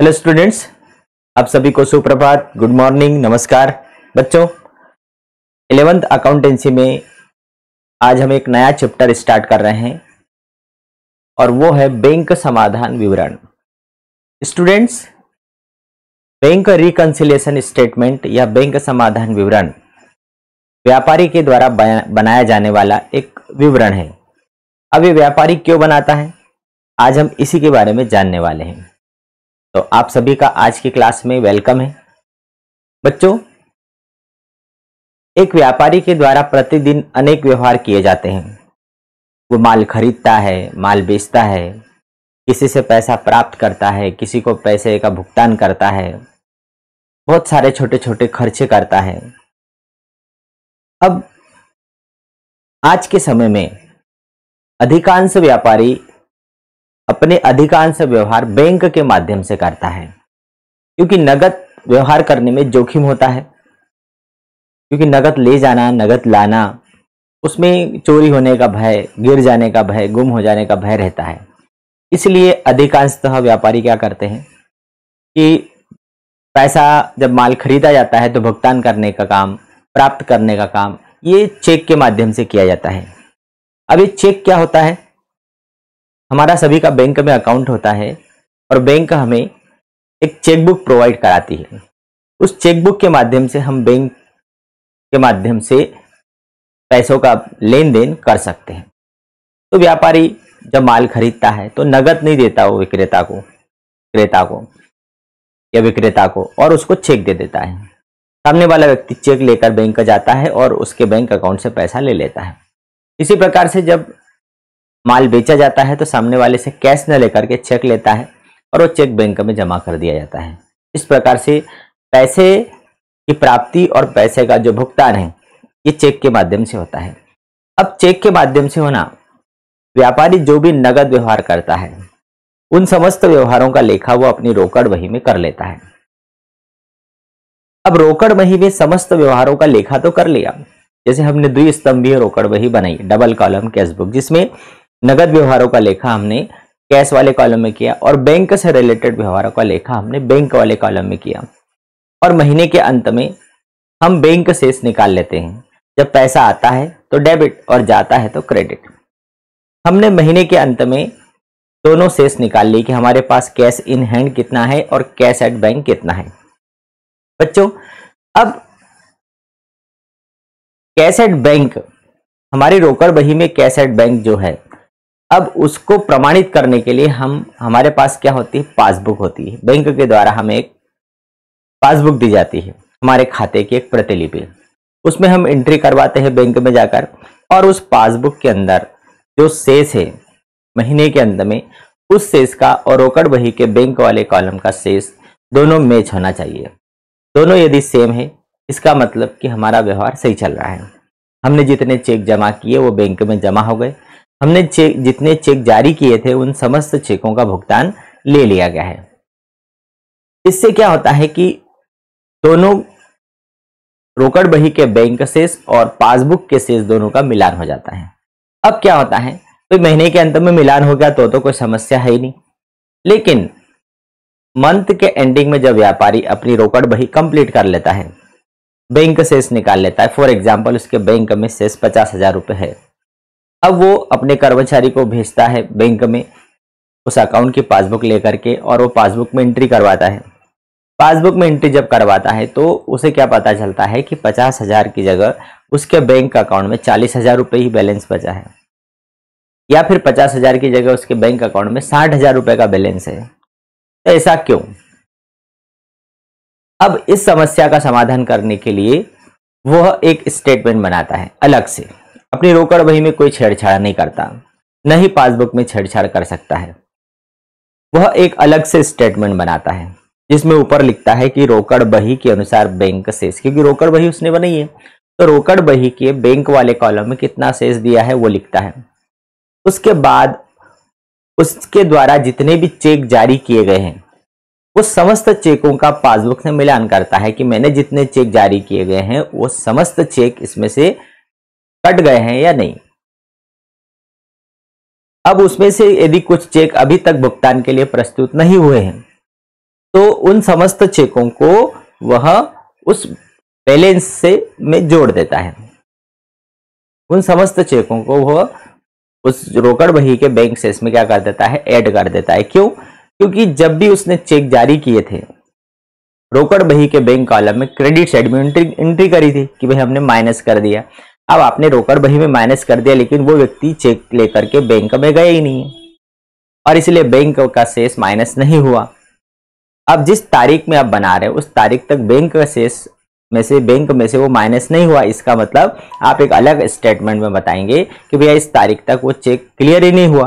hello students आप सभी को सुप्रभात गुड मॉर्निंग नमस्कार बच्चों इलेवेंथ अकाउंटेंसी में आज हम एक नया चैप्टर स्टार्ट कर रहे हैं और वो है बैंक समाधान विवरण स्टूडेंट्स बैंक रिकंसिलेशन स्टेटमेंट या बैंक समाधान विवरण व्यापारी के द्वारा बनाया जाने वाला एक विवरण है अब ये व्यापारी क्यों बनाता है आज हम इसी के बारे में जानने वाले हैं तो आप सभी का आज की क्लास में वेलकम है बच्चों एक व्यापारी के द्वारा प्रतिदिन अनेक व्यवहार किए जाते हैं वो माल खरीदता है माल बेचता है किसी से पैसा प्राप्त करता है किसी को पैसे का भुगतान करता है बहुत सारे छोटे छोटे खर्चे करता है अब आज के समय में अधिकांश व्यापारी अपने अधिकांश व्यवहार बैंक के माध्यम से करता है क्योंकि नगद व्यवहार करने में जोखिम होता है क्योंकि नगद ले जाना नगद लाना उसमें चोरी होने का भय गिर जाने का भय गुम हो जाने का भय रहता है इसलिए अधिकांशतः व्यापारी क्या करते हैं कि पैसा जब माल खरीदा जाता है तो भुगतान करने का काम प्राप्त करने का काम ये चेक के माध्यम से किया जाता है अब ये चेक क्या होता है हमारा सभी का बैंक में अकाउंट होता है और बैंक हमें एक चेकबुक प्रोवाइड कराती है उस चेकबुक के माध्यम से हम बैंक के माध्यम से पैसों का लेन देन कर सकते हैं तो व्यापारी जब माल खरीदता है तो नगद नहीं देता वो विक्रेता को क्रेता को या विक्रेता को और उसको चेक दे देता है सामने वाला व्यक्ति चेक लेकर बैंक का जाता है और उसके बैंक अकाउंट से पैसा ले लेता है इसी प्रकार से जब माल बेचा जाता है तो सामने वाले से कैश न लेकर के चेक लेता है और वो चेक बैंक में जमा कर दिया जाता है इस प्रकार से पैसे की प्राप्ति और पैसे का जो भुगतान है ये चेक के माध्यम से होता है अब चेक के माध्यम से होना व्यापारी जो भी नगद व्यवहार करता है उन समस्त व्यवहारों का लेखा वो अपनी रोकड़ वही में कर लेता है अब रोकड़ वही में समस्त व्यवहारों का लेखा तो कर लिया जैसे हमने द्विस्तंभीय रोकड़ वही बनाई डबल कॉलम कैशबुक बुक जिसमें नगद व्यवहारों का लेखा हमने कैश वाले कॉलम में किया और बैंक से रिलेटेड व्यवहारों का लेखा हमने बैंक वाले कॉलम में किया और महीने के अंत में हम बैंक शेष निकाल लेते हैं जब पैसा आता है तो डेबिट और जाता है तो क्रेडिट हमने महीने के अंत में दोनों शेष निकाल ली कि हमारे पास कैश इन हैंड कितना है और कैश एट बैंक कितना है बच्चों अब कैश एट बैंक हमारी रोकड़ बही में कैश एट बैंक जो है अब उसको प्रमाणित करने के लिए हम हमारे पास क्या होती है पासबुक होती है बैंक के द्वारा हमें एक पासबुक दी जाती है हमारे खाते की एक प्रतिलिपि उसमें हम एंट्री करवाते हैं बैंक में जाकर और उस पासबुक के अंदर जो शेष है महीने के अंत में उस शेष का और रोकड़ बही के बैंक वाले कॉलम का शेष दोनों मैच होना चाहिए दोनों यदि सेम है इसका मतलब कि हमारा व्यवहार सही चल रहा है हमने जितने चेक जमा किए वो बैंक में जमा हो गए हमने चेक जितने चेक जारी किए थे उन समस्त चेकों का भुगतान ले लिया गया है इससे क्या होता है कि दोनों रोकड़ बही के बैंक सेस और पासबुक के सेस दोनों का मिलान हो जाता है अब क्या होता है तो महीने के अंत में मिलान हो गया तो तो कोई समस्या है ही नहीं लेकिन मंथ के एंडिंग में जब व्यापारी अपनी रोकड़ बही कंप्लीट कर लेता है बैंक सेस निकाल लेता है फॉर एग्जाम्पल उसके बैंक में शेष पचास हजार रुपये है अब वो अपने कर्मचारी को भेजता है बैंक में उस अकाउंट की पासबुक लेकर के और वो पासबुक में एंट्री करवाता है पासबुक में एंट्री जब करवाता है तो उसे क्या पता चलता है कि पचास हजार की जगह उसके बैंक अकाउंट में चालीस हजार रुपये ही बैलेंस बचा है या फिर पचास हजार की जगह उसके बैंक अकाउंट में साठ हजार रुपये का बैलेंस है तो ऐसा क्यों अब इस समस्या का समाधान करने के लिए वह एक स्टेटमेंट बनाता है अलग से अपनी रोकड़ बही में कोई छेड़छाड़ नहीं करता न ही पासबुक में छेड़छाड़ कर सकता है वह एक अलग से स्टेटमेंट बनाता है जिसमें ऊपर लिखता है कि रोकड़ बही के अनुसार बैंक शेष क्योंकि रोकड़ बही उसने बनाई है तो रोकड़ बही के बैंक वाले कॉलम में कितना शेष दिया है वो लिखता है उसके बाद उसके द्वारा जितने भी चेक जारी किए गए हैं वो समस्त चेकों का पासबुक से मिलान करता है कि मैंने जितने चेक जारी किए गए हैं वो समस्त चेक इसमें से कट गए हैं या नहीं अब उसमें से यदि कुछ चेक अभी तक भुगतान के लिए प्रस्तुत नहीं हुए हैं तो उन समस्त चेकों को वह उस बैलेंस से में जोड़ देता है उन समस्त चेकों को वह उस रोकड़ बही के बैंक सेस में क्या कर देता है ऐड कर देता है क्यों क्योंकि जब भी उसने चेक जारी किए थे रोकड़ बही के बैंक कॉलम में क्रेडिट एडमिन एंट्री करी थी कि भाई हमने माइनस कर दिया अब आपने रोकड़ बही में माइनस कर दिया लेकिन वो व्यक्ति चेक लेकर के बैंक में गए ही नहीं है और इसलिए बैंक का शेष माइनस नहीं हुआ अब जिस तारीख में आप बना रहे हो उस तारीख तक बैंक का शेष में से बैंक में से वो माइनस नहीं हुआ इसका मतलब आप एक अलग स्टेटमेंट में बताएंगे कि भैया इस तारीख तक वो चेक क्लियर ही नहीं हुआ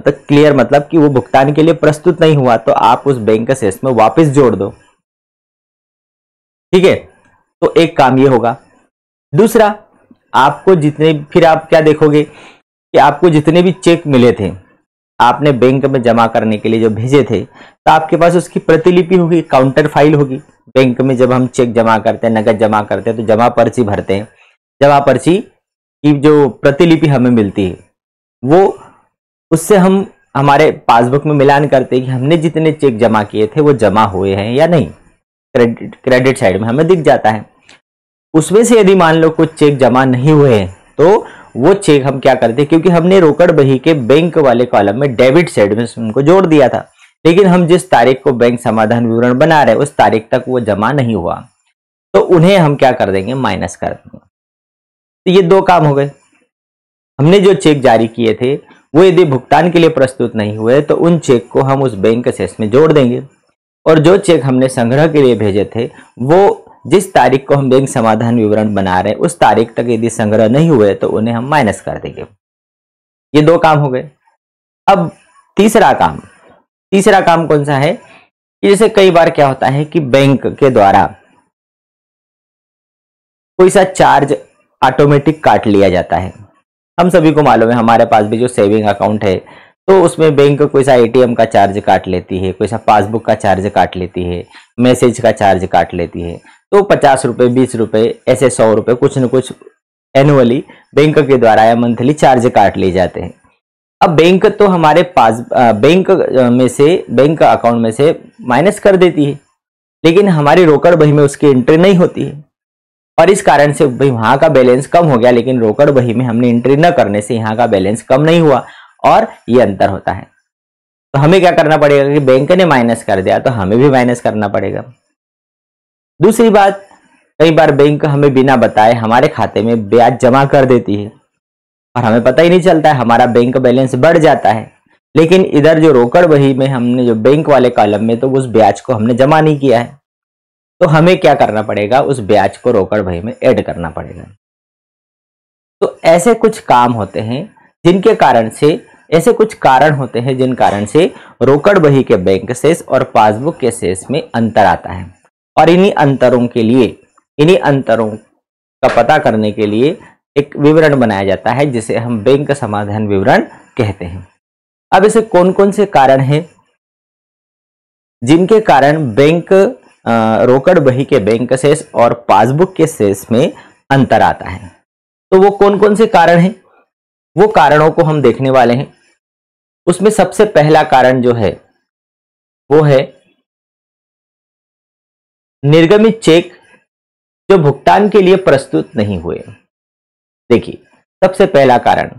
मतलब क्लियर मतलब कि वो भुगतान के लिए प्रस्तुत नहीं हुआ तो आप उस बैंक का शेष में वापस जोड़ दो ठीक है तो एक काम ये होगा दूसरा आपको जितने फिर आप क्या देखोगे कि आपको जितने भी चेक मिले थे आपने बैंक में जमा करने के लिए जो भेजे थे तो आपके पास उसकी प्रतिलिपि होगी काउंटर फाइल होगी बैंक में जब हम चेक जमा करते हैं नकद जमा करते हैं तो जमा पर्ची भरते हैं जमा पर्ची की जो प्रतिलिपि हमें मिलती है वो उससे हम हमारे पासबुक में मिलान करते हैं कि हमने जितने चेक जमा किए थे वो जमा हुए हैं या नहीं क्रेडिट क्रेडिट साइड में हमें दिख जाता है उसमें से यदि मान लो कुछ चेक जमा नहीं हुए हैं तो वो चेक हम क्या करते क्योंकि हमने रोकड़ बही के बैंक वाले कॉलम में डेबिट साइड में उनको जोड़ दिया था लेकिन हम जिस तारीख को बैंक समाधान विवरण बना रहे उस तारीख तक वो जमा नहीं हुआ तो उन्हें हम क्या कर देंगे माइनस कर देंगे तो ये दो काम हो गए हमने जो चेक जारी किए थे वो यदि भुगतान के लिए प्रस्तुत नहीं हुए तो उन चेक को हम उस बैंक सेस में जोड़ देंगे और जो चेक हमने संग्रह के लिए भेजे थे वो जिस तारीख को हम बैंक समाधान विवरण बना रहे हैं उस तारीख तक यदि संग्रह नहीं हुए तो उन्हें हम माइनस कर देंगे ये दो काम हो गए अब तीसरा काम तीसरा काम कौन सा है कि जैसे कई बार क्या होता है कि बैंक के द्वारा कोई सा चार्ज ऑटोमेटिक काट लिया जाता है हम सभी को मालूम है हमारे पास भी जो सेविंग अकाउंट है तो उसमें बैंक कोई सा एटीएम का चार्ज काट लेती है कोई सा पासबुक का चार्ज काट लेती है मैसेज का चार्ज काट लेती है तो पचास रुपये बीस रुपये ऐसे सौ रुपये कुछ न कुछ एनुअली बैंक के द्वारा या मंथली चार्ज काट ले जाते हैं अब बैंक तो हमारे पास बैंक में से बैंक अकाउंट में से माइनस कर देती है लेकिन हमारी रोकड़ बही में उसकी एंट्री नहीं होती है और इस कारण से भाई वहाँ का बैलेंस कम हो गया लेकिन रोकड़ बही में हमने एंट्री न करने से यहाँ का बैलेंस कम नहीं हुआ और ये अंतर होता है तो हमें क्या करना पड़ेगा कि बैंक ने माइनस कर दिया तो हमें भी माइनस करना पड़ेगा दूसरी बात कई बार बैंक हमें बिना बताए हमारे खाते में ब्याज जमा कर देती है और हमें पता ही नहीं चलता है हमारा बैंक बैलेंस बढ़ जाता है लेकिन इधर जो रोकड़ वही में हमने जो बैंक वाले कॉलम में तो उस ब्याज को हमने जमा नहीं किया है तो हमें क्या करना पड़ेगा उस ब्याज को रोकड़ वही में ऐड करना पड़ेगा तो ऐसे कुछ काम होते हैं जिनके कारण से ऐसे कुछ कारण होते हैं जिन कारण से रोकड़ बही के बैंक सेस और पासबुक के शेष में अंतर आता है और इन्हीं अंतरों के लिए इन्हीं अंतरों का पता करने के लिए एक विवरण बनाया जाता है जिसे हम बैंक समाधान विवरण कहते हैं अब ऐसे कौन कौन से कारण हैं जिनके कारण बैंक रोकड़ बही के बैंक सेस और पासबुक के शेष में अंतर आता है तो वो कौन कौन से कारण हैं वो कारणों को हम देखने वाले हैं उसमें सबसे पहला कारण जो है वो है निर्गमित चेक जो भुगतान के लिए प्रस्तुत नहीं हुए देखिए सबसे पहला कारण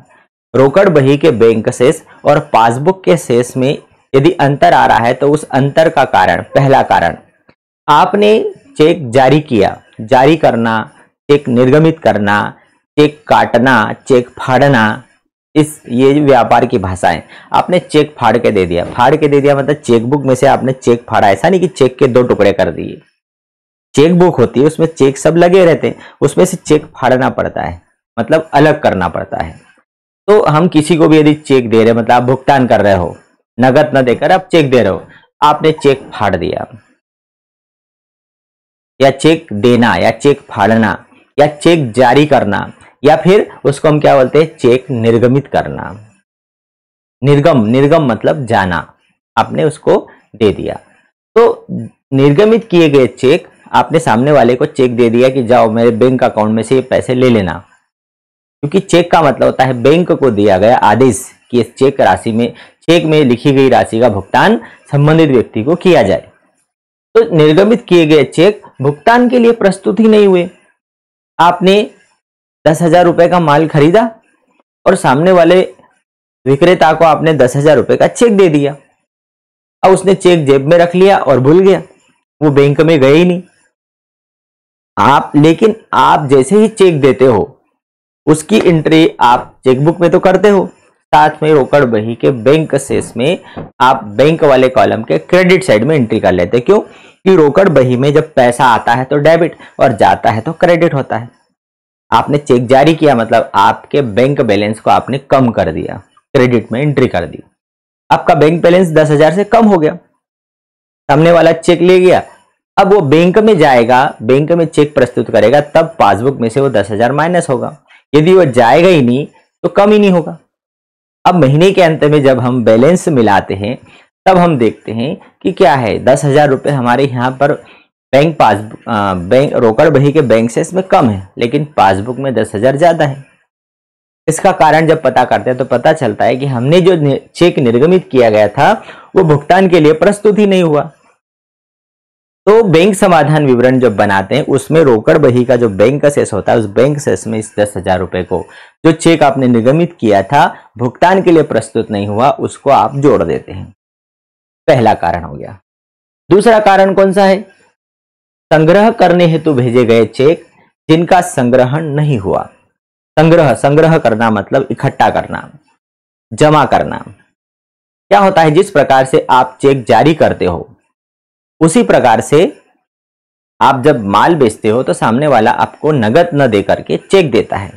रोकड़ बही के बैंक शेष और पासबुक के शेष में यदि अंतर आ रहा है तो उस अंतर का कारण पहला कारण आपने चेक जारी किया जारी करना चेक निर्गमित करना चेक काटना चेक फाड़ना इस ये व्यापार की भाषा है आपने चेक फाड़ के दे दिया फाड़ के दे दिया मतलब चेकबुक में से आपने चेक फाड़ा ऐसा नहीं कि चेक के दो टुकड़े कर दिए चेकबुक होती है उसमें चेक सब लगे रहते हैं उसमें से चेक फाड़ना पड़ता है मतलब अलग करना पड़ता है तो हम किसी को भी यदि चेक दे रहे हैं मतलब आप भुगतान कर रहे हो नगद न देकर आप चेक दे रहे हो आपने चेक फाड़ दिया या चेक देना या चेक फाड़ना या चेक जारी करना या फिर उसको हम क्या बोलते हैं चेक निर्गमित करना निर्गम निर्गम मतलब जाना आपने उसको दे दिया तो निर्गमित किए गए चेक आपने सामने वाले को चेक दे दिया कि जाओ मेरे बैंक अकाउंट में से ये पैसे ले लेना क्योंकि चेक का मतलब होता है बैंक को दिया गया आदेश कि इस चेक राशि में चेक में लिखी गई राशि का भुगतान संबंधित व्यक्ति को किया जाए तो निर्गमित किए गए चेक भुगतान के लिए प्रस्तुत ही नहीं हुए आपने दस हजार रुपए का माल खरीदा और सामने वाले विक्रेता को आपने दस हजार रुपए का चेक दे दिया अब उसने चेक जेब में रख लिया और भूल गया वो बैंक में गए ही नहीं आप लेकिन आप जैसे ही चेक देते हो उसकी एंट्री आप चेकबुक में तो करते हो साथ में रोकड़ बही के बैंक सेस में आप बैंक वाले कॉलम के क्रेडिट साइड में एंट्री कर लेते क्यों कि रोकड़ बही में जब पैसा आता है तो डेबिट और जाता है तो क्रेडिट होता है आपने चेक जारी किया मतलब आपके बैंक बैलेंस को आपने कम कर दिया क्रेडिट में एंट्री कर दी आपका बैंक बैलेंस दस हजार से कम हो गया सामने वाला चेक ले गया अब वो बैंक में जाएगा बैंक में चेक प्रस्तुत करेगा तब पासबुक में से वो दस हजार माइनस होगा यदि वो जाएगा ही नहीं तो कम ही नहीं होगा अब महीने के अंत में जब हम बैलेंस मिलाते हैं तब हम देखते हैं कि क्या है दस हजार रुपये हमारे यहाँ पर बैंक पासबुक बैंक रोकड़ बही के बैंक से इसमें कम है लेकिन पासबुक में दस हज़ार ज़्यादा है इसका कारण जब पता करते हैं तो पता चलता है कि हमने जो चेक निर्गमित किया गया था वो भुगतान के लिए प्रस्तुत ही नहीं हुआ तो बैंक समाधान विवरण जब बनाते हैं उसमें रोकड़ बही का जो बैंक का शेष होता है उस बैंक शेष में इस दस हजार रुपए को जो चेक आपने निगमित किया था भुगतान के लिए प्रस्तुत नहीं हुआ उसको आप जोड़ देते हैं पहला कारण हो गया दूसरा कारण कौन सा है संग्रह करने हेतु भेजे गए चेक जिनका संग्रहण नहीं हुआ संग्रह संग्रह करना मतलब इकट्ठा करना जमा करना क्या होता है जिस प्रकार से आप चेक जारी करते हो उसी प्रकार से आप जब माल बेचते हो तो सामने वाला आपको नगद न दे करके चेक देता है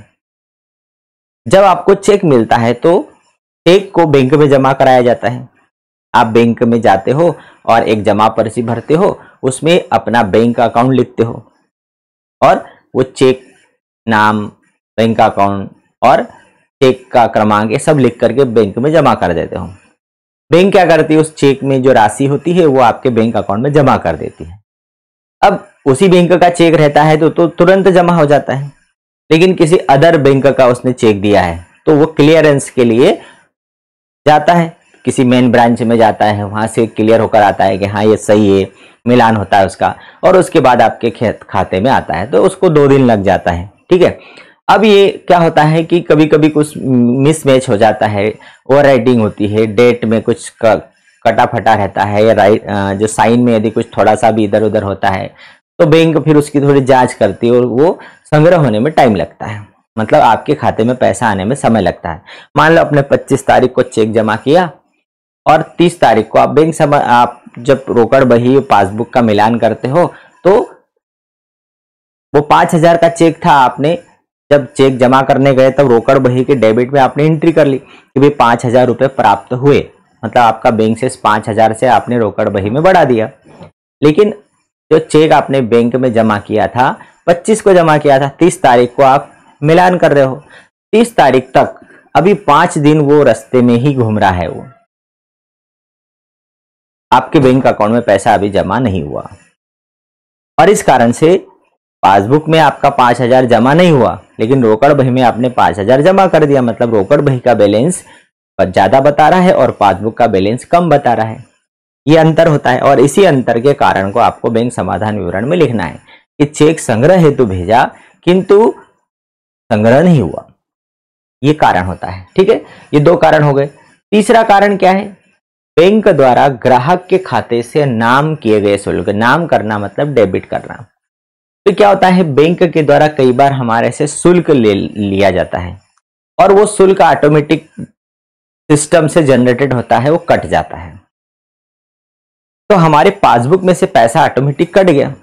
जब आपको चेक मिलता है तो चेक को बैंक में जमा कराया जाता है आप बैंक में जाते हो और एक जमा पर्ची भरते हो उसमें अपना बैंक अकाउंट लिखते हो और वो चेक नाम बैंक अकाउंट और चेक का क्रमांक ये सब लिख करके बैंक में जमा कर देते हो बैंक क्या करती है उस चेक में जो राशि होती है वो आपके बैंक अकाउंट में जमा कर देती है अब उसी बैंक का चेक रहता है तो, तो तुरंत जमा हो जाता है लेकिन किसी अदर बैंक का उसने चेक दिया है तो वो क्लियरेंस के लिए जाता है किसी मेन ब्रांच में जाता है वहां से क्लियर होकर आता है कि हाँ ये सही है मिलान होता है उसका और उसके बाद आपके खेत खाते में आता है तो उसको दो दिन लग जाता है ठीक है अब ये क्या होता है कि कभी कभी कुछ मिसमैच हो जाता है ओवर राइटिंग होती है डेट में कुछ कटा फटा रहता है या राइट जो साइन में यदि कुछ थोड़ा सा भी इधर उधर होता है तो बैंक फिर उसकी थोड़ी जांच करती है और वो संग्रह होने में टाइम लगता है मतलब आपके खाते में पैसा आने में समय लगता है मान लो आपने 25 तारीख को चेक जमा किया और 30 तारीख को आप बैंक से आप जब रोकड़ बही पासबुक का मिलान करते हो तो वो पांच हजार का चेक था आपने जब चेक जमा करने गए तब रोकड़ बही के डेबिट में आपने एंट्री कर ली कि भाई पाँच हजार रुपये प्राप्त हुए मतलब आपका बैंक से पाँच हजार से आपने रोकड़ बही में बढ़ा दिया लेकिन जो चेक आपने बैंक में जमा किया था पच्चीस को जमा किया था तीस तारीख को आप मिलान कर रहे हो तीस तारीख तक अभी पांच दिन वो रस्ते में ही घूम रहा है वो आपके बैंक अकाउंट में पैसा अभी जमा नहीं हुआ और इस कारण से पासबुक में आपका पांच हजार जमा नहीं हुआ लेकिन रोकड़ बही में आपने पांच हजार जमा कर दिया मतलब रोकड़ बही का बैलेंस ज़्यादा बता रहा है और पासबुक का बैलेंस कम बता रहा है ये अंतर होता है और इसी अंतर के कारण को आपको बैंक समाधान विवरण में लिखना है कि चेक संग्रह हेतु भेजा किंतु संग्रह नहीं हुआ ये कारण होता है ठीक है ये दो कारण हो गए तीसरा कारण क्या है बैंक द्वारा ग्राहक के खाते से नाम किए गए शुल्क नाम करना मतलब डेबिट करना तो क्या होता है बैंक के द्वारा कई बार हमारे से शुल्क ले लिया जाता है और वो शुल्क ऑटोमेटिक सिस्टम से जनरेटेड होता है वो कट जाता है तो हमारे पासबुक में से पैसा ऑटोमेटिक कट गया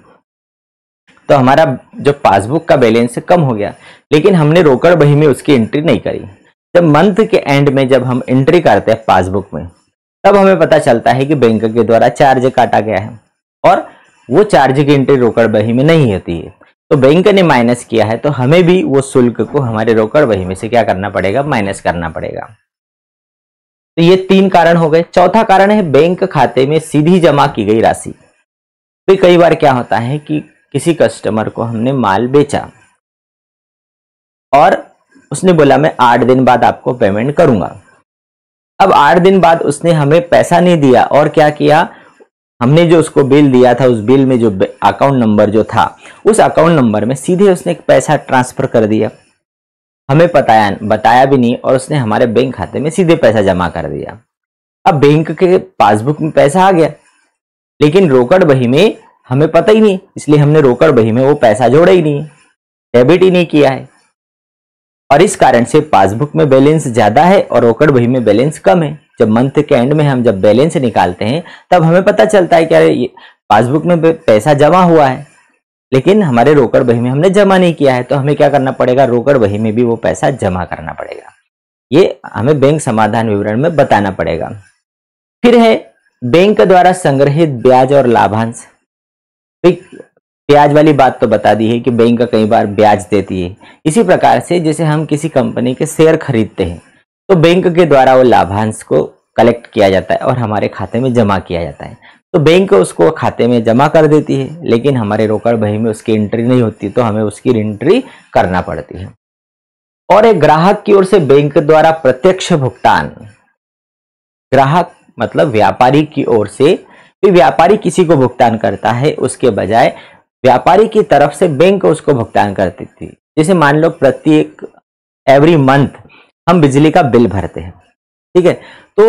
तो हमारा जो पासबुक का बैलेंस कम हो गया लेकिन हमने रोकड़ बही में उसकी एंट्री नहीं करी जब मंथ के एंड में जब हम एंट्री करते हैं पासबुक में तब हमें पता चलता है कि बैंक के द्वारा चार्ज काटा गया है और वो चार्ज की एंट्री रोकड़ बही में नहीं होती है तो बैंक ने माइनस किया है तो हमें भी वो शुल्क को हमारे रोकड़ बही में से क्या करना पड़ेगा माइनस करना पड़ेगा तो ये तीन कारण हो गए चौथा कारण है बैंक खाते में सीधी जमा की गई राशि तो कई बार क्या होता है कि किसी कस्टमर को हमने माल बेचा और उसने बोला मैं आठ दिन बाद आपको पेमेंट करूंगा अब आठ दिन बाद उसने हमें पैसा नहीं दिया और क्या किया हमने जो उसको बिल दिया था उस बिल में जो अकाउंट नंबर जो था उस अकाउंट नंबर में सीधे उसने पैसा ट्रांसफर कर दिया हमें पताया बताया भी नहीं और उसने हमारे बैंक खाते में सीधे पैसा जमा कर दिया अब बैंक के पासबुक में पैसा आ गया लेकिन रोकड़ बही में हमें पता ही नहीं इसलिए हमने रोकड़ बही में वो पैसा जोड़ा ही नहीं डेबिट ही नहीं किया है और इस कारण से पासबुक में बैलेंस ज्यादा है और ओकड़ बही में बैलेंस कम है जब मंथ के एंड में हम जब बैलेंस निकालते हैं तब हमें पता चलता है कि अरे पासबुक में पैसा जमा हुआ है लेकिन हमारे रोकड़ बही में हमने जमा नहीं किया है तो हमें क्या करना पड़ेगा रोकड़ बही में भी वो पैसा जमा करना पड़ेगा ये हमें बैंक समाधान विवरण में बताना पड़ेगा फिर है बैंक द्वारा संग्रहित ब्याज और लाभांश ब्याज वाली बात तो बता दी है कि बैंक का कई बार ब्याज देती है इसी प्रकार से जैसे हम किसी कंपनी के शेयर खरीदते हैं तो बैंक के द्वारा वो लाभांश को कलेक्ट किया जाता है और हमारे खाते में जमा किया जाता है तो बैंक उसको खाते में जमा कर देती है लेकिन हमारे रोकड़ बही में उसकी एंट्री नहीं होती तो हमें उसकी एंट्री करना पड़ती है और एक ग्राहक की ओर से बैंक द्वारा प्रत्यक्ष भुगतान ग्राहक मतलब व्यापारी की ओर से भी व्यापारी किसी को भुगतान करता है उसके बजाय व्यापारी की तरफ से बैंक उसको भुगतान करती थी जैसे मान लो प्रत्येक एवरी मंथ हम बिजली का बिल भरते हैं ठीक है तो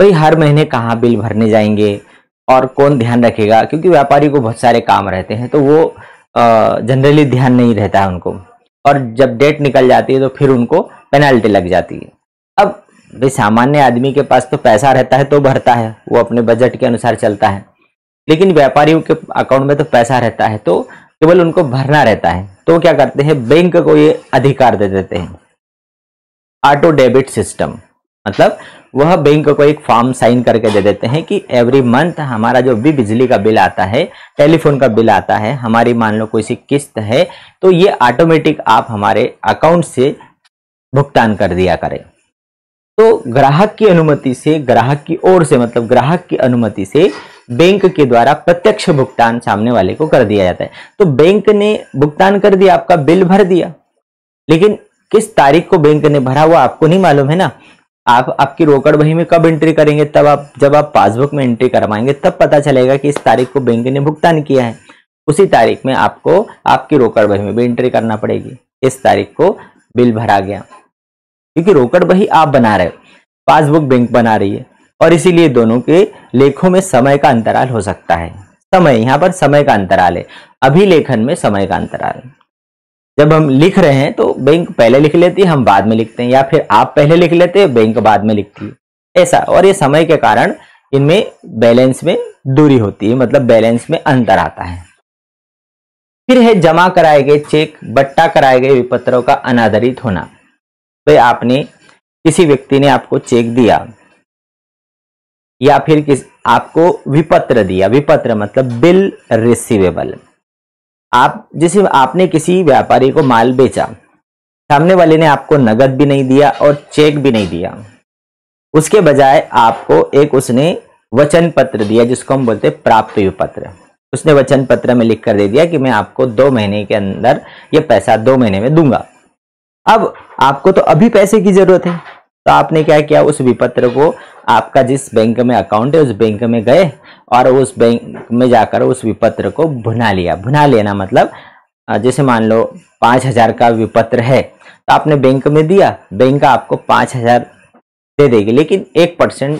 भाई हर महीने कहाँ बिल भरने जाएंगे और कौन ध्यान रखेगा क्योंकि व्यापारी को बहुत सारे काम रहते हैं तो वो जनरली ध्यान नहीं रहता है उनको और जब डेट निकल जाती है तो फिर उनको पेनल्टी लग जाती है अब भाई सामान्य आदमी के पास तो पैसा रहता है तो भरता है वो अपने बजट के अनुसार चलता है लेकिन व्यापारियों के अकाउंट में तो पैसा रहता है तो केवल उनको भरना रहता है तो क्या करते हैं बैंक को ये अधिकार दे देते हैं ऑटो डेबिट सिस्टम मतलब वह बैंक को एक फॉर्म साइन करके दे देते हैं कि एवरी मंथ हमारा जो भी बिजली का बिल आता है टेलीफोन का बिल आता है हमारी मान लो कोई सी किस्त है तो ये ऑटोमेटिक आप हमारे अकाउंट से भुगतान कर दिया करें तो ग्राहक की अनुमति से ग्राहक की ओर से मतलब ग्राहक की अनुमति से बैंक के द्वारा प्रत्यक्ष भुगतान सामने वाले को कर दिया जाता है तो बैंक ने भुगतान कर दिया आपका बिल भर दिया लेकिन किस तारीख को बैंक ने भरा हुआ आपको नहीं मालूम है ना आप आपकी रोकड़ बही में कब एंट्री करेंगे तब आप जब आप पासबुक में एंट्री करवाएंगे तब पता चलेगा कि इस तारीख को बैंक ने भुगतान किया है उसी तारीख में आपको आपकी रोकड़ बही में भी एंट्री करना पड़ेगी इस तारीख को बिल भरा गया क्योंकि रोकड़ बही आप बना रहे हो पासबुक बैंक बना रही है और इसीलिए दोनों के लेखों में समय का अंतराल हो सकता है समय यहाँ पर समय का अंतराल है अभिलेखन में समय का अंतराल जब हम लिख रहे हैं तो बैंक पहले लिख लेती है हम बाद में लिखते हैं या फिर आप पहले लिख लेते हैं बैंक बाद में लिखती है ऐसा और ये समय के कारण इनमें बैलेंस में दूरी होती है मतलब बैलेंस में अंतर आता है फिर है जमा कराए गए चेक बट्टा कराए गए विपत्रों का अनादरित होना भाई तो आपने किसी व्यक्ति ने आपको चेक दिया या फिर किस आपको विपत्र दिया विपत्र मतलब बिल रिसीवेबल आप जैसे आपने किसी व्यापारी को माल बेचा सामने वाले ने आपको नगद भी नहीं दिया और चेक भी नहीं दिया उसके बजाय आपको एक उसने वचन पत्र दिया जिसको हम बोलते हैं प्राप्त पत्र उसने वचन पत्र में लिख कर दे दिया कि मैं आपको दो महीने के अंदर ये पैसा दो महीने में दूंगा अब आपको तो अभी पैसे की जरूरत है तो आपने क्या किया उस विपत्र को आपका जिस बैंक में अकाउंट है उस बैंक में गए और उस बैंक में जाकर उस विपत्र को भुना लिया भुना लेना मतलब जैसे मान लो पाँच हजार का विपत्र है तो आपने बैंक में दिया बैंक आपको पाँच हजार दे देगी लेकिन एक परसेंट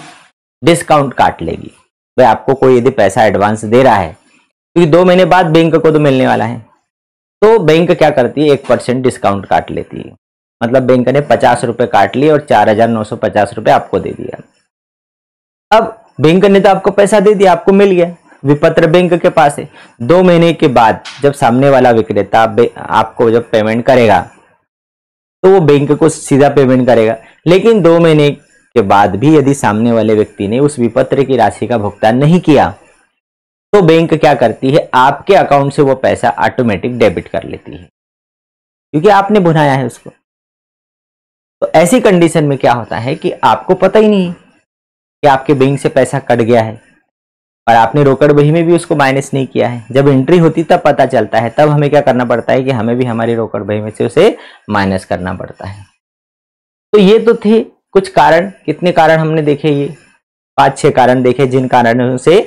डिस्काउंट काट लेगी भाई आपको कोई यदि पैसा एडवांस दे रहा है क्योंकि तो दो महीने बाद बैंक को तो मिलने वाला है तो बैंक क्या करती है एक परसेंट डिस्काउंट काट लेती है मतलब बैंक ने पचास रुपये काट लिए और चार हजार नौ सौ पचास रुपये आपको दे दिया अब बैंक ने तो आपको पैसा दे दिया आपको मिल गया विपत्र बैंक के पास है दो महीने के बाद जब सामने वाला विक्रेता आपको जब पेमेंट करेगा तो वो बैंक को सीधा पेमेंट करेगा लेकिन दो महीने के बाद भी यदि सामने वाले व्यक्ति ने उस विपत्र की राशि का भुगतान नहीं किया तो बैंक क्या करती है आपके अकाउंट से वो पैसा ऑटोमेटिक डेबिट कर लेती है क्योंकि आपने भुनाया है उसको तो ऐसी कंडीशन में क्या होता है कि आपको पता ही नहीं कि आपके बैंक से पैसा कट गया है और आपने रोकड़ बही में भी उसको माइनस नहीं किया है जब एंट्री होती तब पता चलता है तब हमें क्या करना पड़ता है कि हमें भी हमारी रोकड़ बही में से उसे माइनस करना पड़ता है तो ये तो थे कुछ कारण कितने कारण हमने देखे ये पांच छह कारण देखे जिन कारणों से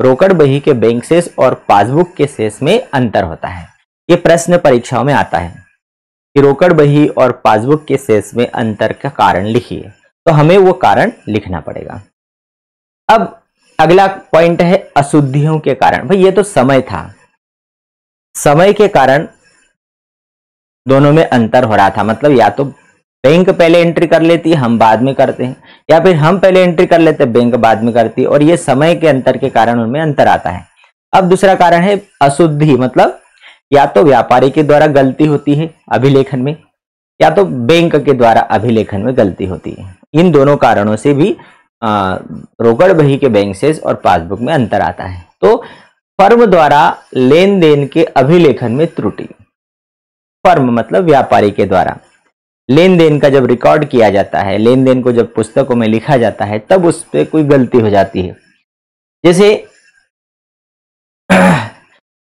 रोकड़ बही के बैंक शेष और पासबुक के शेष में अंतर होता है ये प्रश्न परीक्षाओं में आता है रोकड़ बही और पासबुक के सेस में अंतर का कारण लिखिए तो हमें वो कारण लिखना पड़ेगा अब अगला पॉइंट है अशुद्धियों के कारण भाई ये तो समय था समय के कारण दोनों में अंतर हो रहा था मतलब या तो बैंक पहले एंट्री कर लेती हम बाद में करते हैं या फिर हम पहले एंट्री कर लेते बैंक बाद में करती और ये समय के अंतर के कारण उनमें अंतर आता है अब दूसरा कारण है अशुद्धि मतलब या तो व्यापारी के द्वारा गलती होती है अभिलेखन में या तो बैंक के द्वारा अभिलेखन में गलती होती है इन दोनों कारणों से भी रोकड़ बही के बैंक से और पासबुक में अंतर आता है तो फर्म द्वारा लेन देन के अभिलेखन में त्रुटि फर्म मतलब व्यापारी के द्वारा लेन देन का जब रिकॉर्ड किया जाता है लेन देन को जब पुस्तकों में लिखा जाता है तब उस पर कोई गलती हो जाती है जैसे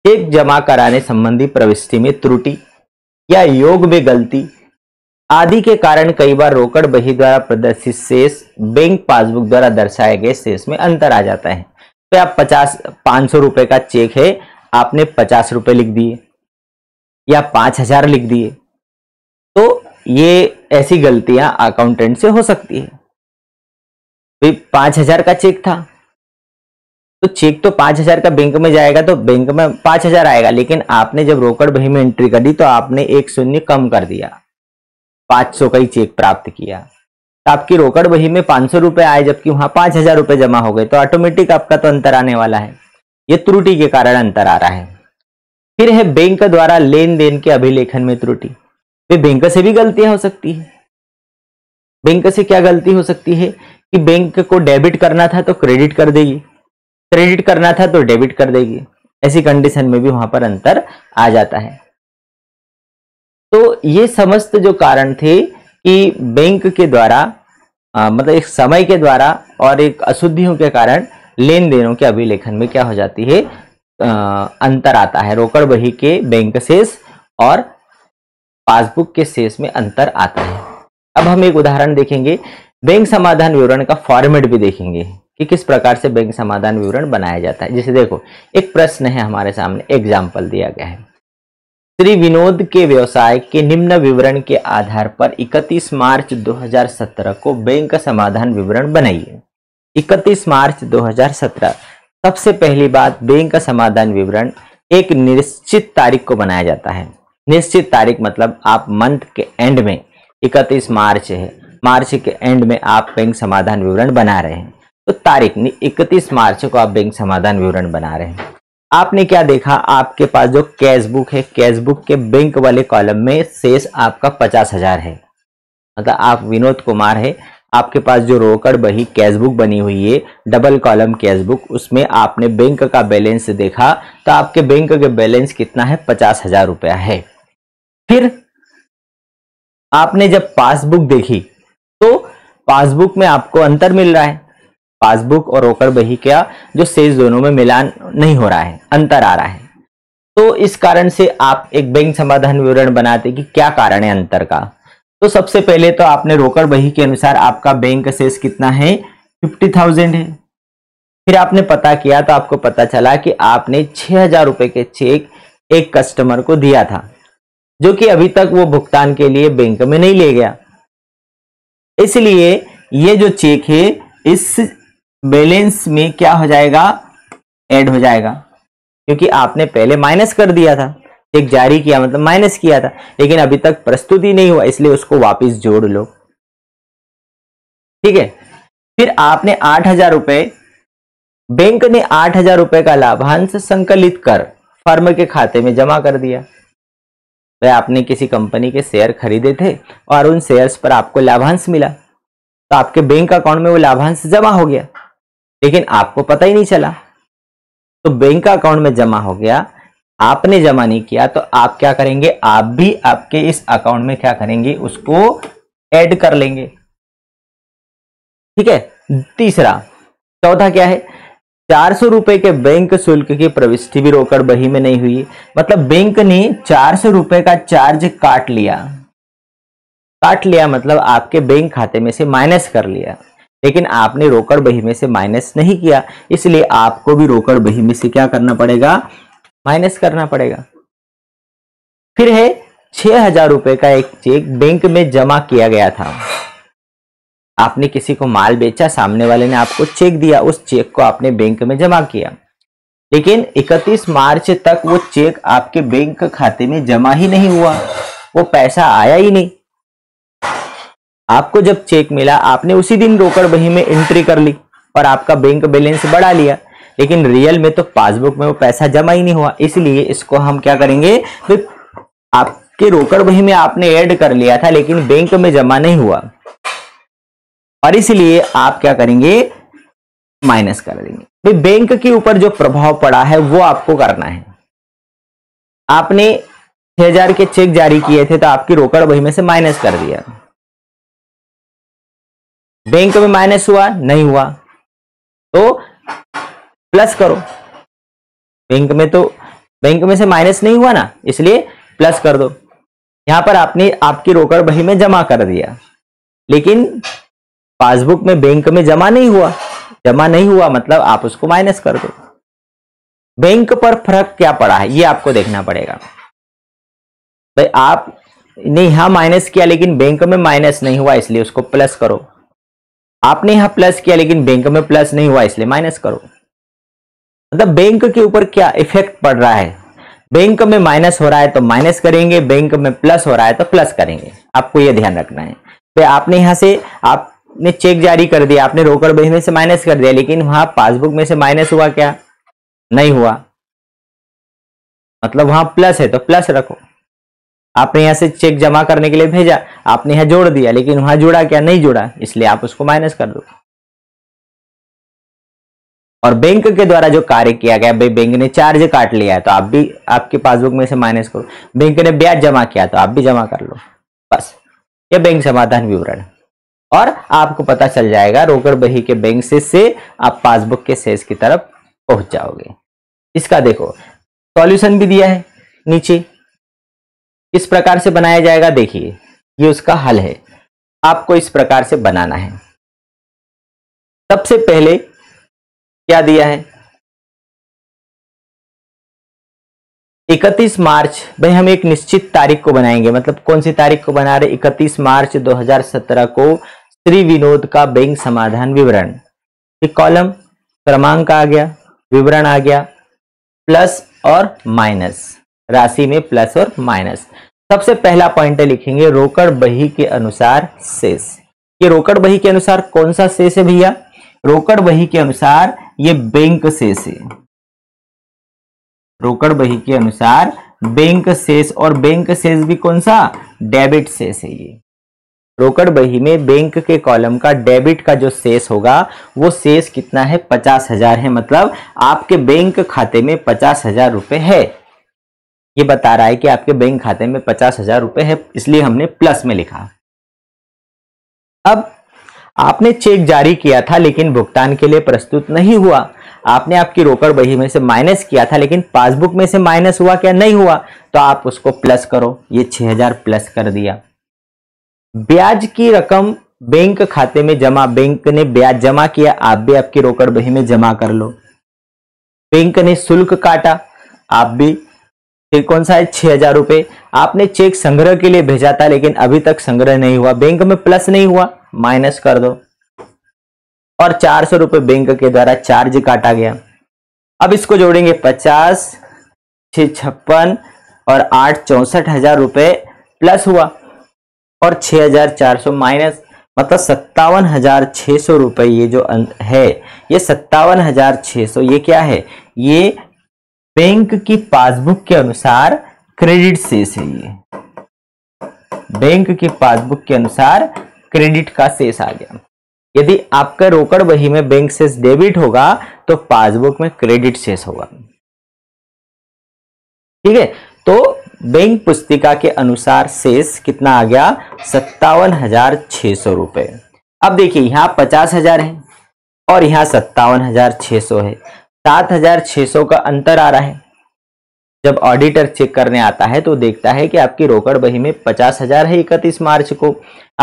चेक जमा कराने संबंधी प्रविष्टि में त्रुटि या योग में गलती आदि के कारण कई बार रोकड़ बही द्वारा प्रदर्शित शेष बैंक पासबुक द्वारा दर्शाए गए शेष में अंतर आ जाता है तो आप पचास पांच सौ रुपए का चेक है आपने पचास रुपए लिख दिए या पांच हजार लिख दिए तो ये ऐसी गलतियां अकाउंटेंट से हो सकती है पांच हजार का चेक था तो चेक तो पांच हजार का बैंक में जाएगा तो बैंक में पांच हजार आएगा लेकिन आपने जब रोकड़ बही में एंट्री कर दी तो आपने एक शून्य कम कर दिया पांच सौ का ही चेक प्राप्त किया तो आपकी रोकड़ बही में पांच सौ रुपए आए जबकि वहां पांच हजार रुपए जमा हो गए तो ऑटोमेटिक आपका तो अंतर आने वाला है ये त्रुटि के कारण अंतर आ रहा है फिर है बैंक द्वारा लेन देन के अभिलेखन में त्रुटि तो बैंक से भी गलतियां हो सकती है बैंक से क्या गलती हो सकती है कि बैंक को डेबिट करना था तो क्रेडिट कर देगी क्रेडिट करना था तो डेबिट कर देगी ऐसी कंडीशन में भी वहां पर अंतर आ जाता है तो ये समस्त जो कारण थे कि बैंक के द्वारा आ, मतलब एक समय के द्वारा और एक अशुद्धियों के कारण लेन देनों के अभिलेखन में क्या हो जाती है आ, अंतर आता है रोकड़ बही के बैंक शेष और पासबुक के शेष में अंतर आता है अब हम एक उदाहरण देखेंगे बैंक समाधान विवरण का फॉर्मेट भी देखेंगे कि किस प्रकार से बैंक समाधान विवरण बनाया जाता है जिसे देखो एक प्रश्न है हमारे सामने एग्जाम्पल दिया गया है श्री विनोद के व्यवसाय के निम्न विवरण के आधार पर 31 मार्च 2017 को बैंक का समाधान विवरण बनाइए 31 मार्च 2017 सबसे पहली बात बैंक का समाधान विवरण एक निश्चित तारीख को बनाया जाता है निश्चित तारीख मतलब आप मंथ के एंड में 31 मार्च है मार्च के एंड में आप बैंक समाधान विवरण बना रहे हैं तो तारीख इकतीस मार्च को आप बैंक समाधान विवरण बना रहे हैं आपने क्या देखा आपके पास जो कैश बुक है कैश बुक के बैंक वाले कॉलम में शेष आपका पचास हजार है मतलब आप विनोद कुमार है आपके पास जो रोकड़ बही कैश बुक बनी हुई है डबल कॉलम कैश बुक उसमें आपने बैंक का बैलेंस देखा तो आपके बैंक के बैलेंस कितना है पचास हजार रुपया है फिर आपने जब पासबुक देखी तो पासबुक में आपको अंतर मिल रहा है पासबुक और ओकर बही का जो सेल्स दोनों में मिलान नहीं हो रहा है अंतर आ रहा है तो इस कारण से आप एक बैंक समाधान विवरण बनाते कि क्या कारण है अंतर का तो सबसे पहले तो आपने रोकड़ बही के अनुसार आपका बैंक सेस कितना है फिफ्टी थाउजेंड है फिर आपने पता किया तो आपको पता चला कि आपने छह हजार रुपए के चेक एक कस्टमर को दिया था जो कि अभी तक वो भुगतान के लिए बैंक में नहीं ले गया इसलिए ये जो चेक है इस बैलेंस में क्या हो जाएगा ऐड हो जाएगा क्योंकि आपने पहले माइनस कर दिया था एक जारी किया मतलब माइनस किया था लेकिन अभी तक प्रस्तुति नहीं हुआ इसलिए उसको वापस जोड़ लो ठीक है फिर आपने आठ हजार रुपए बैंक ने आठ हजार रुपए का लाभांश संकलित कर फर्म के खाते में जमा कर दिया वह तो आपने किसी कंपनी के शेयर खरीदे थे और उन शेयर्स पर आपको लाभांश मिला तो आपके बैंक अकाउंट में वो लाभांश जमा हो गया लेकिन आपको पता ही नहीं चला तो बैंक अकाउंट में जमा हो गया आपने जमा नहीं किया तो आप क्या करेंगे आप भी आपके इस अकाउंट में क्या करेंगे उसको ऐड कर लेंगे ठीक है तीसरा चौथा क्या है चार सौ रुपए के बैंक शुल्क की प्रविष्टि भी रोकड़ बही में नहीं हुई मतलब बैंक ने चार सौ रुपए का चार्ज काट लिया काट लिया मतलब आपके बैंक खाते में से माइनस कर लिया लेकिन आपने रोकड़ बही में से माइनस नहीं किया इसलिए आपको भी रोकड़ बही में से क्या करना पड़ेगा माइनस करना पड़ेगा फिर है छह हजार रुपए का एक चेक बैंक में जमा किया गया था आपने किसी को माल बेचा सामने वाले ने आपको चेक दिया उस चेक को आपने बैंक में जमा किया लेकिन 31 मार्च तक वो चेक आपके बैंक खाते में जमा ही नहीं हुआ वो पैसा आया ही नहीं आपको जब चेक मिला आपने उसी दिन रोकड़ बही में एंट्री कर ली और आपका बैंक बैलेंस बढ़ा लिया लेकिन रियल में तो पासबुक में वो पैसा जमा ही नहीं हुआ इसलिए इसको हम क्या करेंगे तो आपके रोकड़ बही में आपने ऐड कर लिया था लेकिन बैंक में जमा नहीं हुआ और इसलिए आप क्या करेंगे माइनस कर देंगे तो बैंक के ऊपर जो प्रभाव पड़ा है वो आपको करना है आपने हजार के चेक जारी किए थे तो आपकी रोकड़ बही में से माइनस कर दिया बैंक में माइनस हुआ नहीं हुआ तो प्लस करो बैंक में तो बैंक में से माइनस नहीं हुआ ना इसलिए प्लस कर दो यहां पर आपने आपकी रोकड़ बही में जमा कर दिया लेकिन पासबुक में बैंक में जमा नहीं हुआ जमा नहीं हुआ मतलब आप उसको माइनस कर दो बैंक पर फर्क क्या पड़ा है ये आपको देखना पड़ेगा भाई आप ने यहां माइनस किया लेकिन बैंक में माइनस नहीं हुआ इसलिए उसको प्लस करो आपने यहां प्लस किया लेकिन बैंक में प्लस नहीं हुआ इसलिए माइनस करो मतलब बैंक के ऊपर क्या इफेक्ट पड़ रहा है बैंक में माइनस हो रहा है तो माइनस करेंगे बैंक में प्लस हो रहा है तो प्लस करेंगे आपको यह ध्यान रखना है तो आपने यहां से आपने चेक जारी कर दिया आपने रोकड़ बही में से माइनस कर दिया लेकिन वहां पासबुक में से माइनस हुआ क्या नहीं हुआ मतलब वहां प्लस है तो प्लस रखो आपने यहाँ से चेक जमा करने के लिए भेजा आपने यहाँ जोड़ दिया लेकिन वहां जोड़ा क्या नहीं जोड़ा इसलिए आप उसको माइनस कर दो और बैंक के द्वारा जो कार्य किया गया भाई बैंक ने चार्ज काट लिया है तो आप भी आपके पासबुक में से माइनस करो बैंक ने ब्याज जमा किया तो आप भी जमा कर लो बस ये बैंक समाधान विवरण और आपको पता चल जाएगा रोकड़ बही के बैंक से से आप पासबुक के शेष की तरफ पहुंच जाओगे इसका देखो सॉल्यूशन भी दिया है नीचे किस प्रकार से बनाया जाएगा देखिए ये उसका हल है आपको इस प्रकार से बनाना है सबसे पहले क्या दिया है 31 मार्च भाई हम एक निश्चित तारीख को बनाएंगे मतलब कौन सी तारीख को बना रहे 31 मार्च 2017 को श्री विनोद का बैंक समाधान विवरण एक कॉलम क्रमांक आ गया विवरण आ गया प्लस और माइनस राशि में प्लस और माइनस सबसे पहला पॉइंट लिखेंगे रोकड़ बही के अनुसार शेष ये रोकड़ बही के अनुसार कौन सा शेष है भैया रोकड़ बही के अनुसार ये बैंक शेष है रोकड़ बही के अनुसार बैंक शेष और बैंक शेष भी कौन सा डेबिट शेष है ये रोकड़ बही में बैंक के कॉलम का डेबिट का जो शेष होगा वो शेष कितना है पचास हजार है मतलब आपके बैंक खाते में पचास हजार रुपए है ये बता रहा है कि आपके बैंक खाते में पचास हजार रुपए है इसलिए हमने प्लस में लिखा अब आपने चेक जारी किया था लेकिन भुगतान के लिए प्रस्तुत नहीं हुआ आपने आपकी रोकड़ बही में से माइनस किया था लेकिन पासबुक में से माइनस हुआ क्या नहीं हुआ तो आप उसको प्लस करो ये हजार प्लस कर दिया ब्याज की रकम बैंक खाते में जमा बैंक ने ब्याज जमा किया आप भी आपकी रोकड़ बही में जमा कर लो बैंक ने शुल्क काटा आप भी फिर कौन सा है छह हजार रुपए आपने चेक संग्रह के लिए भेजा था लेकिन अभी तक संग्रह नहीं हुआ बैंक में प्लस नहीं हुआ माइनस कर दो और चार सौ रुपये बैंक के द्वारा चार्ज काटा गया अब इसको जोड़ेंगे पचास छ छप्पन और आठ चौसठ हजार रुपये प्लस हुआ और छह हजार चार सौ माइनस मतलब सत्तावन हजार छह सौ रुपये ये जो है ये सत्तावन हजार छह सौ ये क्या है ये बैंक की पासबुक के अनुसार क्रेडिट शेष है ये बैंक की पासबुक के अनुसार क्रेडिट का शेष आ गया यदि आपका रोकड़ वही में बैंक शेष डेबिट होगा तो पासबुक में क्रेडिट शेष होगा ठीक है तो बैंक पुस्तिका के अनुसार शेष कितना आ गया सत्तावन हजार छह सौ रुपए अब देखिए यहां पचास हजार है और यहां सत्तावन हजार छह सौ है सात हजार छह सौ का अंतर आ रहा है जब ऑडिटर चेक करने आता है तो देखता है कि आपकी रोकड़ बही में पचास हजार है इकतीस मार्च को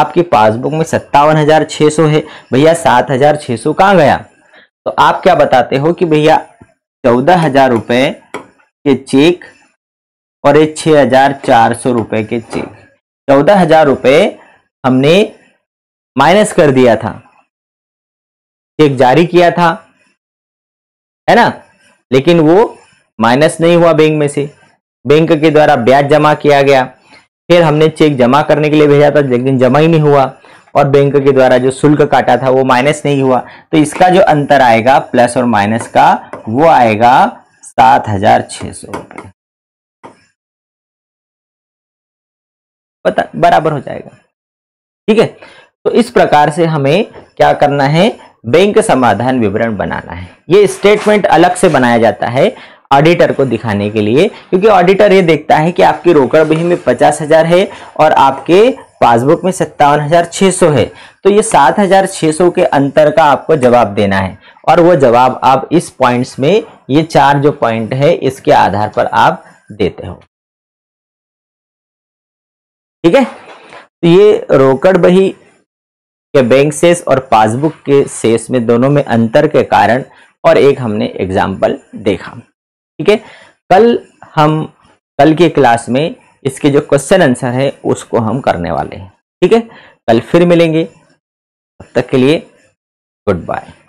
आपकी पासबुक में सत्तावन हजार छः सौ है भैया सात हजार छः सौ कहाँ गया तो आप क्या बताते हो कि भैया चौदह हजार रुपये के चेक और एक छः हजार चार सौ रुपये के चेक चौदह हजार रुपये हमने माइनस कर दिया था चेक जारी किया था है ना लेकिन वो माइनस नहीं हुआ बैंक में से बैंक के द्वारा ब्याज जमा किया गया फिर हमने चेक जमा करने के लिए भेजा था लेकिन जमा ही नहीं हुआ और बैंक के द्वारा जो शुल्क काटा था वो माइनस नहीं हुआ तो इसका जो अंतर आएगा प्लस और माइनस का वो आएगा सात हजार छह सौ रुपये बराबर हो जाएगा ठीक है तो इस प्रकार से हमें क्या करना है बैंक समाधान विवरण बनाना है ये स्टेटमेंट अलग से बनाया जाता है ऑडिटर को दिखाने के लिए क्योंकि ऑडिटर ये देखता है कि आपकी रोकड़ बही में पचास हजार है और आपके पासबुक में सत्तावन हजार छह सौ है तो ये सात हजार छह सौ के अंतर का आपको जवाब देना है और वो जवाब आप इस पॉइंट्स में ये चार जो पॉइंट है इसके आधार पर आप देते हो ठीक है तो ये रोकड़ बही के बैंक सेस और पासबुक के शेष में दोनों में अंतर के कारण और एक हमने एग्जाम्पल देखा ठीक है कल हम कल के क्लास में इसके जो क्वेश्चन आंसर है उसको हम करने वाले हैं ठीक है कल फिर मिलेंगे तब तक के लिए गुड बाय